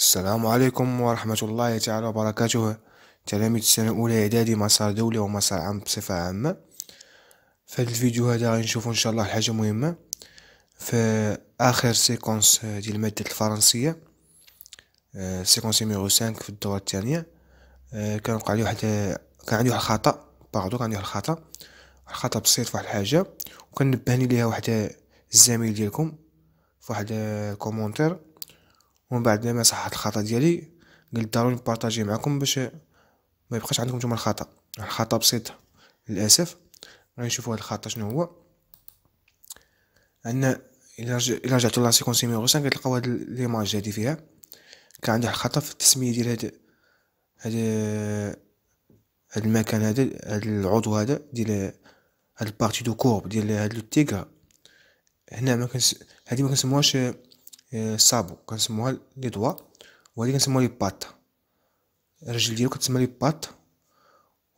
السلام عليكم ورحمة الله تعالى وبركاته تلاميذ السنة الأولى إعدادي مسار دولي ومسار عام بصفة عامة في هذا الفيديو هذا غنشوف إن شاء الله حاجة مهمة في آخر سيكونس ديال مادة الفرنسية سيكونس ميغو سانك في الدورة الثانية آه، كان وقع لي واحد كان عندي واحد الخطأ باغدو كان عندي واحد الخطأ الخطأ بسيط في واحد الحاجة وكان نبهني ليها واحد الزميل ديالكم في واحد الكومونتير آه، ومن بعد لما صححت الخطا ديالي قلت ضروري نبارطاجي معكم باش ما يبقاش عندكم نتوما الخطا الخطا بسيط للاسف غنشوفوا هذا الخطا شنو هو ان الا رجعت رجعتوا لا سيكونس ميغوسان كتلقاو هاد ليماج هادي فيها كان عندي الخطا في التسميه ديال هاد هاد هاد المكان هذا هاد العضو هذا ديال هاد البارتي دو كورب ديال هاد لو تيغا هنا ما كنس هادي ما كنسموهاش صابو كنسموها لي دوا وهادي كنسموها لي بات الرجل ديالو كتسمى لي بات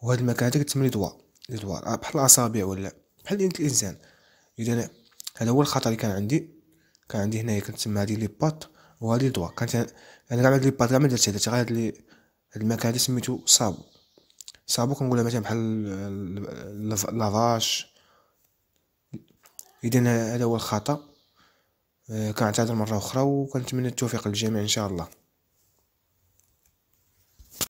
وهاد المكان هذا كتسمى لي دوا لي دوا آه، بحال الاصابع ولا بحال ديال الانسان اذا هذا هو الخطا اللي كان عندي كان عندي هنايا كنسمى هادي لي بات وهادي دوا كانت انا كاع هاد لي بات كاع ما درتش درت غير هاد لي هاد المكان هذا سميتو صابو صابو كنقولها مثلا بحال لافاش اذا هذا هو الخطا آه، كنعتذر مره اخرى وكنتمنى التوفيق للجميع ان شاء الله